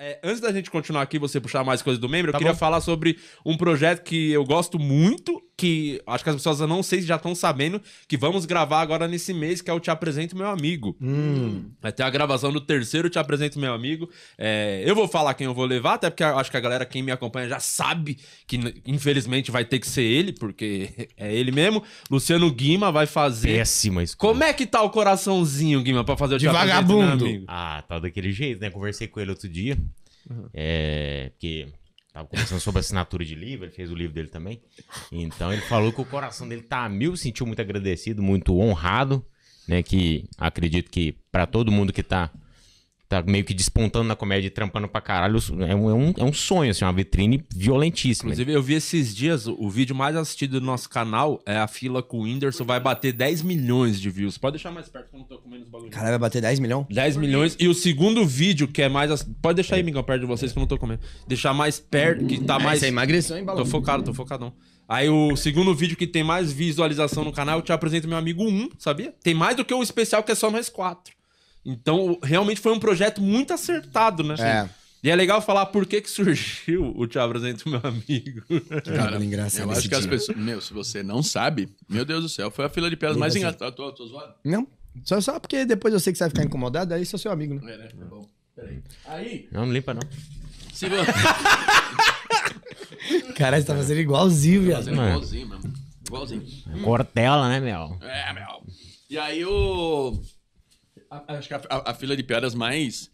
É, antes da gente continuar aqui, você puxar mais coisas do membro, tá eu queria bom. falar sobre um projeto que eu gosto muito que acho que as pessoas eu não sei se já estão sabendo que vamos gravar agora nesse mês, que é o Te Apresento Meu Amigo. Hum. Vai ter a gravação do terceiro Te Apresento Meu Amigo. É, eu vou falar quem eu vou levar, até porque acho que a galera, quem me acompanha, já sabe que infelizmente vai ter que ser ele, porque é ele mesmo. Luciano Guima vai fazer. Péssima escolha. Como é que tá o coraçãozinho, Guima, pra fazer o De Te vagabundo. Apresento Meu Amigo? Ah, tá daquele jeito, né? Conversei com ele outro dia. Uhum. É. Porque Tava conversando sobre assinatura de livro, ele fez o livro dele também. Então ele falou que o coração dele tá a mil, sentiu muito agradecido, muito honrado, né? Que acredito que para todo mundo que tá tá meio que despontando na comédia e trampando pra caralho. É um, é um, é um sonho, assim, uma vitrine violentíssima. Inclusive, eu vi esses dias, o vídeo mais assistido do nosso canal é a fila com o Whindersson, vai bater 10 milhões de views. Pode deixar mais perto, que eu não tô comendo os bagulhos. Caralho, vai bater 10 milhões? 10 milhões. E o segundo vídeo, que é mais. Ass... Pode deixar aí, Miguel, perto de vocês, que eu não tô comendo. Deixar mais perto, que tá ah, mais. Você é emagreceu, hein, Balão? Tô focado, tô focadão. Aí o segundo vídeo que tem mais visualização no canal, eu te apresento meu amigo 1, sabia? Tem mais do que o especial que é só nós quatro. Então, realmente foi um projeto muito acertado, né? É. E é legal falar por que, que surgiu o Te Apresento Meu Amigo. Cara, é engraçado eu acho que as pessoas... Meu, se você não sabe, meu Deus do céu, foi a fila de piadas mais engraçada. Tô, tô zoado? Não, só, só porque depois eu sei que você vai ficar incomodado, aí sou seu amigo, né? É, né? Tá bom. Peraí. Aí... Não, não limpa não. Se você... Caralho, você tá fazendo igualzinho, tá viado. Fazendo mano. igualzinho, mano. Igualzinho. Cortela, né, Mel? É, Mel. E aí o... Eu acho que a, a, a fila de piadas mais.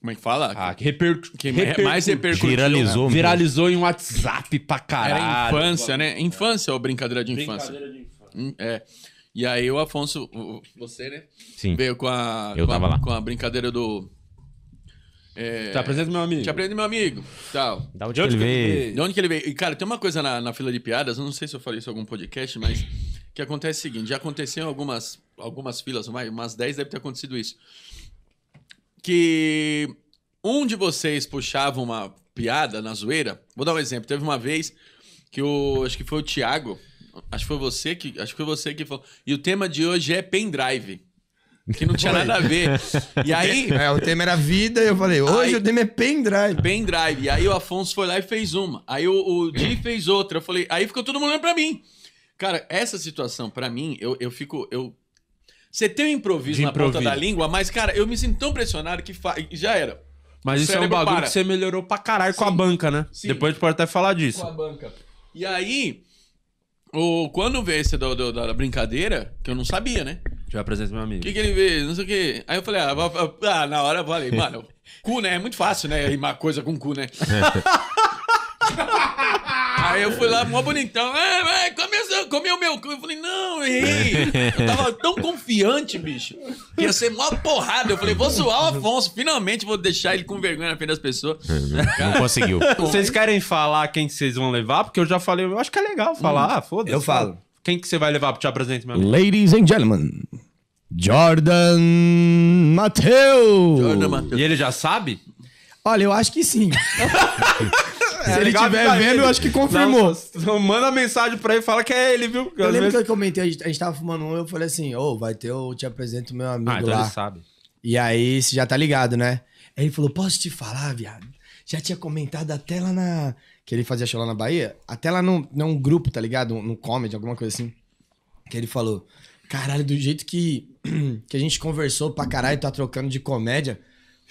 Como é que fala? Ah, que reper... que mais repercutiu. Viralizou. Né? Viralizou em WhatsApp pra caralho. Era infância, né? É. Infância ou brincadeira de infância? Brincadeira de infância. Hum, é. E aí o Afonso, você, né? Sim. Veio com a, Eu com tava a, lá. Com a brincadeira do... É... Te apresenta meu amigo. Te apresenta meu amigo. Tal. Da onde de onde que ele veio? De onde que ele veio? E, cara, tem uma coisa na, na fila de piadas, não sei se eu falei isso em algum podcast, mas que acontece o seguinte, já aconteceu algumas algumas filas, umas 10 deve ter acontecido isso. Que um de vocês puxava uma piada na zoeira. Vou dar um exemplo. Teve uma vez que o. Acho que foi o Thiago. Acho que foi você que. Acho que foi você que falou. E o tema de hoje é pendrive. Que não tinha nada a ver. E aí. É, o tema era vida, e eu falei, hoje aí, o tema é pendrive. Pendrive. E aí o Afonso foi lá e fez uma. Aí o, o Di fez outra. Eu falei, aí ficou todo mundo olhando pra mim. Cara, essa situação, para mim, eu, eu fico. Eu você tem um improviso, improviso. na ponta da língua, mas, cara, eu me sinto tão pressionado que fa... já era. Mas o isso é um bagulho para. que você melhorou pra caralho Sim. com a banca, né? Sim. Depois a gente pode até falar disso. Com a banca. E aí, o, quando veio esse da brincadeira, que eu não sabia, né? Já apresento meu amigo. O que, que ele veio? Não sei o quê. Aí eu falei, ah, ah na hora eu falei, mano, cu, né? É muito fácil, né? Rimar coisa com cu, né? aí eu fui lá, mó bonitão. É, é, mas comeu meu cu. Eu falei, não, errei. Eu tava tão confiante, bicho. Que ia ser mó porrada. Eu falei, vou zoar o Afonso. Finalmente vou deixar ele com vergonha na frente das pessoas. É, é, não, conseguiu. Vocês querem falar quem vocês vão levar? Porque eu já falei, eu acho que é legal falar. Hum, ah, foda-se. Eu falo. Quem que você vai levar pro te apresentar, meu amigo? Ladies and gentlemen, Jordan Matheus. Jordan Matheus. E ele já sabe? Olha, eu acho que sim. É, Se ele estiver vendo, eu acho que confirmou. Não, manda mensagem pra ele fala que é ele, viu? Eu lembro vezes... que eu comentei, a gente, tava fumando um, eu falei assim, ô, oh, vai ter, eu te apresento meu amigo ah, então lá. ele sabe. E aí, você já tá ligado, né? Aí ele falou, posso te falar, viado? Já tinha comentado até lá na... Que ele fazia show lá na Bahia. Até lá num, num grupo, tá ligado? Num um comedy, alguma coisa assim. Que ele falou, caralho, do jeito que, que a gente conversou pra caralho, tá trocando de comédia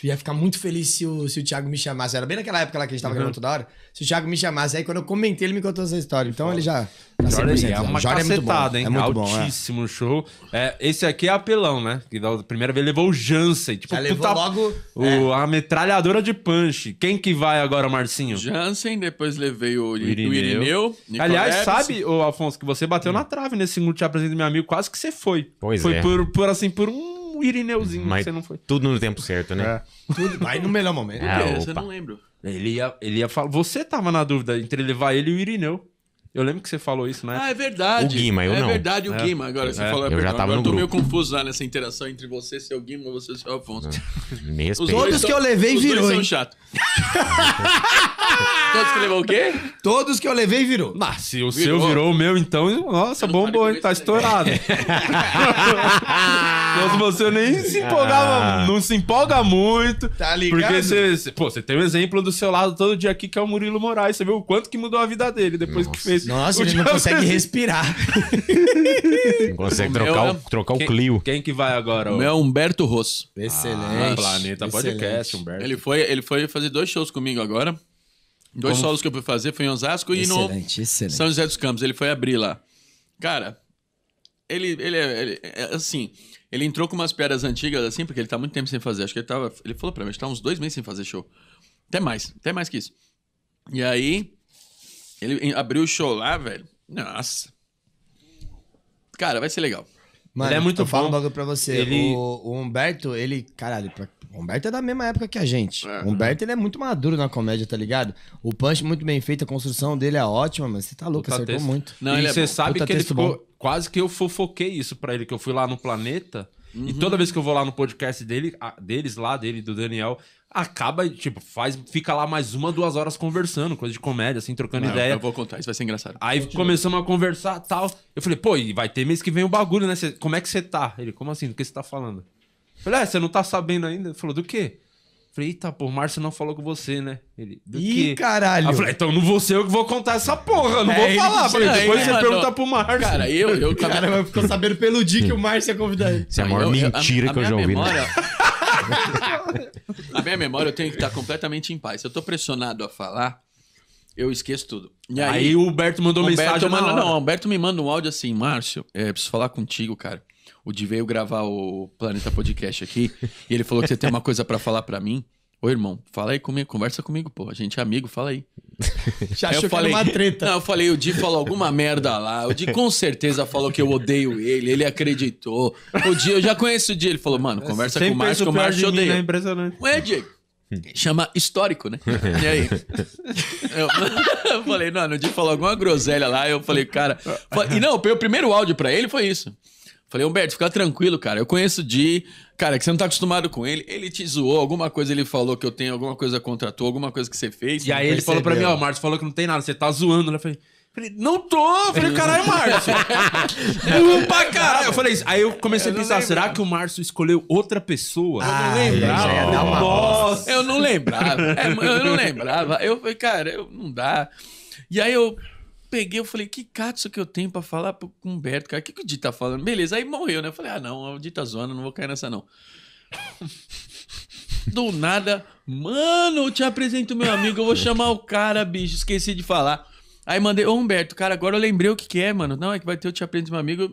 ia ficar muito feliz se o, se o Thiago me chamasse. Era bem naquela época lá que a gente tava uhum. gravando toda hora. Se o Thiago me chamasse, aí quando eu comentei, ele me contou essa história. Então ele já tá Jorge, é uma Jorge cacetada, é muito bom. hein? É muito Altíssimo bom, é. show. É, esse aqui é apelão, né? Que da primeira vez levou o Jansen. Tipo, já puta, levou tá logo... O, é. A metralhadora de punch. Quem que vai agora, Marcinho? Jansen, depois levei o, o Irineu. O Irineu Aliás, Epson. sabe, o Afonso, que você bateu hum. na trave nesse Multi do Meu Amigo. Quase que você foi. Pois foi é. Foi por, por, assim, por um Irineuzinho, Mas você não foi. Tudo no tempo certo, né? É. vai no melhor momento. Ah, é, eu não lembro. Ele ia, ele ia falar. Você tava na dúvida entre levar ele e o Irineu. Eu lembro que você falou isso, né? Ah, é verdade. O Guima, eu é não. É verdade, o é. Guima. Agora você é. falou. É eu já tava Agora no eu tô grupo. meio confuso lá nessa interação entre você, seu Guima, você e seu Afonso. Ah, Mesmo. os Todos que eu levei os virou. Dois hein? são Todos que levou o quê? Todos que eu levei virou. Mas se o virou. seu virou o meu, então, nossa, bombou, hein? Tá é estourado. Mas você nem se empolgava, ah. não se empolga muito. Tá ligado? Porque você, pô, você tem um exemplo do seu lado todo dia aqui, que é o Murilo Moraes. Você viu o quanto que mudou a vida dele depois nossa. que fez Mercedes. Nossa, ele não consegue respirar. não consegue trocar, é o, trocar o Clio. Quem que vai agora? O meu é Humberto Rosso. Ah, excelente. Ah, Planeta né? tá Podcast, Humberto. Ele foi, ele foi fazer dois shows comigo agora. Dois Como... solos que eu fui fazer foi em Osasco excelente, e no excelente. São José dos Campos. Ele foi abrir lá. Cara, ele, ele, é, ele, é, assim, ele entrou com umas piadas antigas, assim, porque ele tá muito tempo sem fazer. Acho que ele tava. Ele falou pra mim, a gente tá uns dois meses sem fazer show. Até mais, até mais que isso. E aí, ele abriu o show lá, velho. Nossa. Cara, vai ser legal. Mano, ele é muito eu bom. falo um bagulho pra você. Ele... O, o, Humberto, ele. Caralho, pra... o Humberto é da mesma época que a gente. É. O Humberto, ele é muito maduro na comédia, tá ligado? O punch muito bem feito, a construção dele é ótima, mas você tá louco, Puta acertou texto. muito. Não, e é você é sabe Puta que ele ficou. Bom. Quase que eu fofoquei isso pra ele, que eu fui lá no Planeta. Uhum. E toda vez que eu vou lá no podcast dele, a, deles lá, dele, do Daniel, acaba, tipo, faz, fica lá mais uma, duas horas conversando, coisa de comédia, assim, trocando Não, ideia. Eu vou contar, isso vai ser engraçado. Aí Continua. começamos a conversar tal. Eu falei, pô, e vai ter mês que vem o bagulho, né? Cê, como é que você tá? Ele, como assim? Do que você tá falando? Eu falei, é, você não tá sabendo ainda? Ele falou, do quê? Falei, eita, pô, o Márcio não falou com você, né? Ele, do Ih, quê? caralho! Eu falei, então não vou ser eu que vou contar essa porra, não é, vou falar. Falei, depois aí, você pergunta pro Márcio. Cara, eu... eu cara, cara ficou sabendo pelo dia que o Márcio é convidar ele. Isso é a maior eu, mentira eu, a, que a eu já ouvi. Né? Memória... Né? a minha memória eu tenho que estar completamente em paz. Se eu tô pressionado a falar, eu esqueço tudo. E aí, aí o Humberto mandou Humberto mensagem. Manda, não, o Humberto me manda um áudio assim, Márcio, é, preciso falar contigo, cara. O Di veio gravar o Planeta Podcast aqui e ele falou que você tem uma coisa para falar para mim. Ô, irmão, fala aí comigo, conversa comigo, pô. A gente é amigo, fala aí. Já achou eu falei, que era uma treta. Não, eu falei, o Di falou alguma merda lá. O Di com certeza falou que eu odeio ele, ele acreditou. O Di, eu já conheço o Di, ele falou, mano, conversa com o Márcio, que o Márcio odeia. Mim, é né? impressionante. Ué, Diego, Chama histórico, né? E aí? Eu, eu falei, não, o Di falou alguma groselha lá, eu falei, cara. E não, o primeiro áudio para ele foi isso. Falei, Humberto, fica tranquilo, cara. Eu conheço o Di, cara, que você não tá acostumado com ele. Ele te zoou, alguma coisa ele falou que eu tenho, alguma coisa contratou, alguma coisa que você fez. E aí ele falou pra mim, ó, o Márcio falou que não tem nada, você tá zoando. Né? Eu falei, não tô! Eu falei, caralho, Márcio! Upa, pra caralho! Eu falei, aí eu comecei eu a pensar, será que o Márcio escolheu outra pessoa? Ah, eu não ah, lembrava. Eu Nossa. Nossa! Eu não lembrava. É, eu não lembrava. Eu falei, cara, eu, não dá. E aí eu peguei, eu falei, que catso que eu tenho pra falar pro Humberto, cara? O que, que o Di tá falando? Beleza, aí morreu, né? Eu falei, ah, não, o Di tá zoando, não vou cair nessa, não. Do nada, mano, eu te apresento meu amigo, eu vou chamar o cara, bicho, esqueci de falar. Aí mandei, ô Humberto, cara, agora eu lembrei o que, que é, mano. Não, é que vai ter, eu te apresento meu amigo.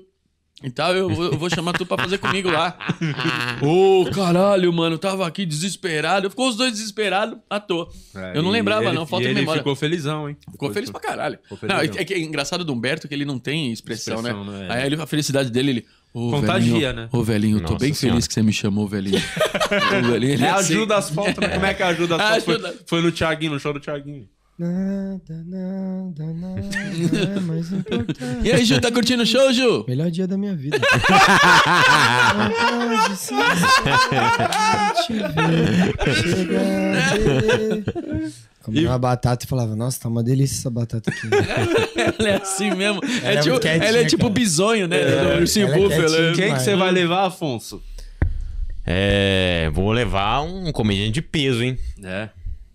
Então eu, eu vou chamar tu pra fazer comigo lá. Ô, oh, caralho, mano, tava aqui desesperado. Ficou os dois desesperados, à toa. É, eu não lembrava, ele, não, falta de memória. ficou felizão, hein? Ficou feliz pra caralho. Não, é, que é, engraçado do Humberto que ele não tem expressão, né? expressão né? Aí ele, a felicidade dele, ele. Ô, Contagia, velhinho, né? Ô, velhinho, eu tô bem senhora. feliz que você me chamou, velhinho. ô, velhinho é, é, assim. ajuda as fotos, né? Como é que ajuda as fotos? Foi, foi no Thiaguinho, no show do Thiaguinho. Nada, nada, nada nada é mais importante. E aí, Ju, tá curtindo o show, Ju? Melhor dia da minha vida. Vontade sinceramente te e... uma batata e falava, nossa, tá uma delícia essa batata aqui. ela é assim mesmo. Ela é, é tipo, quietinha, ela é tipo cara. né? É, do é ursinho é Quem que você vai levar, Afonso? É, vou levar um comediante de peso, hein? É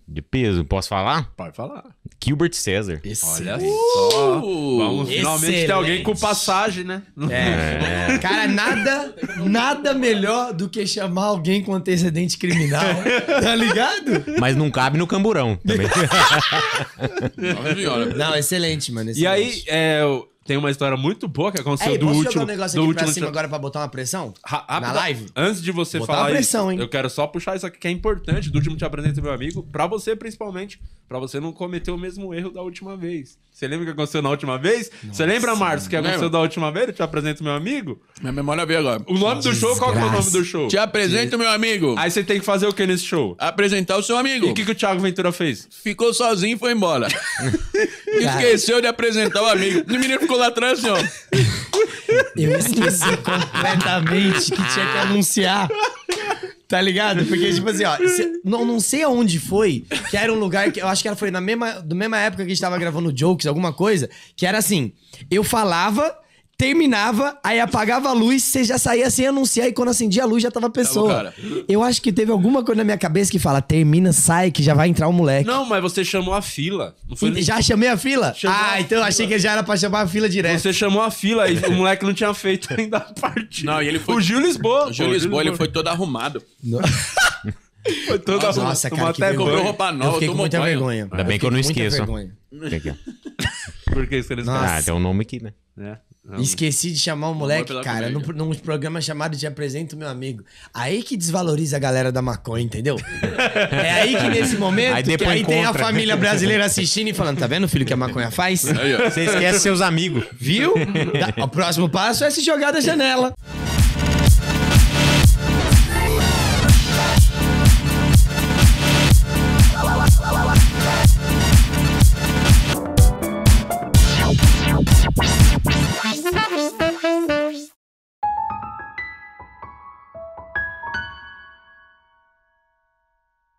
de peso, posso falar? Pode falar. Gilbert César. Olha uh! só. Vamos finalmente ter alguém com passagem, né? É. é. Cara, nada, nada melhor do que chamar alguém com antecedente criminal, tá ligado? Mas não cabe no camburão também. Não, excelente, mano. Excelente. E aí, é, tem uma história muito boa que aconteceu Ei, do posso último. Jogar um negócio aqui pra cima agora pra botar uma pressão? Ah, na live? Antes de você botar falar. Uma pressão, isso, hein? Eu quero só puxar isso aqui que é importante do último te apresento, meu amigo. Pra você, principalmente. Pra você não cometer o mesmo erro da última vez. Você lembra o que aconteceu na última vez? Nossa, você lembra, Marcos, o que aconteceu lembra? da última vez? Eu te apresento, meu amigo? Minha memória veio agora. O nome do show, qual que é o nome do show? Te apresento, meu amigo. Aí você tem que fazer o que nesse show? Apresentar o seu amigo. E o que, que o Thiago Ventura fez? Ficou sozinho e foi embora. Esqueceu de apresentar o amigo. O menino ficou lá atrás, ó. Eu esqueci completamente que tinha que anunciar. Tá ligado? Porque, tipo assim, ó, se, não, não sei aonde foi, que era um lugar que eu acho que era, foi na mesma, na mesma época que a gente tava gravando jokes, alguma coisa, que era assim: eu falava terminava, aí apagava a luz, você já saía sem anunciar e quando acendia a luz já tava pessoa. eu acho que teve alguma coisa na minha cabeça que fala, termina, sai, que já vai entrar o um moleque. Não, mas você chamou a fila. Não foi nem... Já chamei a fila? Chamou ah, a então fila. achei que já era pra chamar a fila direto. Você chamou a fila e o moleque não tinha feito ainda a partida. Não, e ele foi... O Gil Lisboa. O Gil Lisboa, ele foi todo arrumado. Não. Foi toda nossa, nossa, cara, até comprou roupa nova, eu fiquei com muita vergonha. Ainda eu bem que eu não esqueço. Vergonha. Por que isso que eles Ah, tem um nome aqui, né? É. Não. Esqueci de chamar o moleque, cara, num, num programa chamado Te Apresento Meu Amigo. Aí que desvaloriza a galera da maconha, entendeu? é aí que nesse momento, aí, que aí tem a família brasileira assistindo e falando, tá vendo, filho, que a maconha faz? Você esquece seus amigos. Viu? o próximo passo é se jogar da janela.